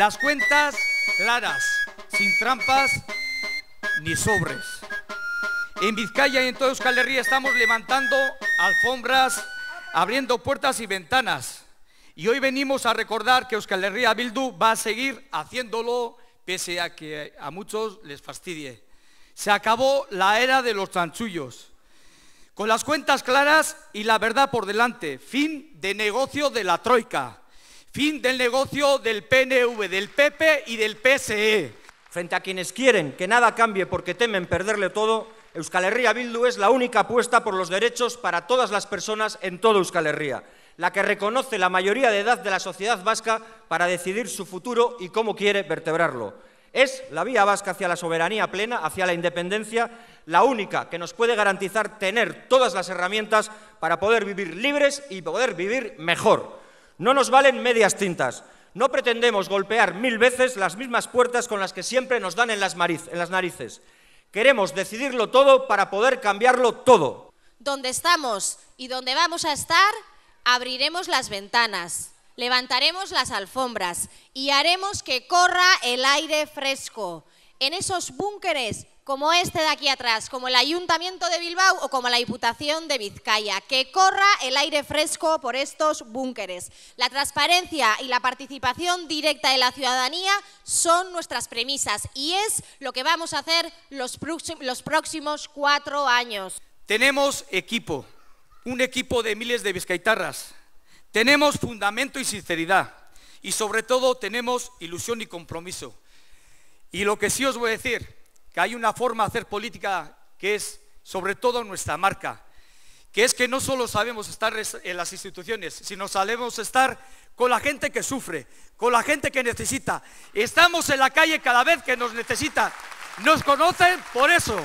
Las cuentas claras, sin trampas ni sobres. En Vizcaya y en toda Euskal Herria estamos levantando alfombras, abriendo puertas y ventanas. Y hoy venimos a recordar que Euskal Herria Bildu va a seguir haciéndolo pese a que a muchos les fastidie. Se acabó la era de los chanchullos. Con las cuentas claras y la verdad por delante. Fin de negocio de la troika. Fin del negocio del PNV, del PP y del PSE. Frente a quienes quieren que nada cambie porque temen perderle todo, Euskal Herria Bildu es la única apuesta por los derechos para todas las personas en toda Euskal Herria, la que reconoce la mayoría de edad de la sociedad vasca para decidir su futuro y cómo quiere vertebrarlo. Es la vía vasca hacia la soberanía plena, hacia la independencia, la única que nos puede garantizar tener todas las herramientas para poder vivir libres y poder vivir mejor. No nos valen medias tintas. No pretendemos golpear mil veces las mismas puertas con las que siempre nos dan en las, narices. Queremos decidirlo todo para poder cambiarlo todo. Donde estamos y donde vamos a estar, abriremos las ventanas, levantaremos las alfombras y haremos que corra el aire fresco en esos búnkeres como este de aquí atrás, como el Ayuntamiento de Bilbao o como la Diputación de Vizcaya, que corra el aire fresco por estos búnkeres. La transparencia y la participación directa de la ciudadanía son nuestras premisas y es lo que vamos a hacer los, próximos cuatro años. Tenemos equipo, un equipo de miles de vizcaitarras. Tenemos fundamento y sinceridad y sobre todo tenemos ilusión y compromiso. Y lo que sí os voy a decir, que hay una forma de hacer política que es sobre todo nuestra marca, que es que no solo sabemos estar en las instituciones, sino sabemos estar con la gente que sufre, con la gente que necesita. Estamos en la calle cada vez que nos necesita. Nos conocen por eso.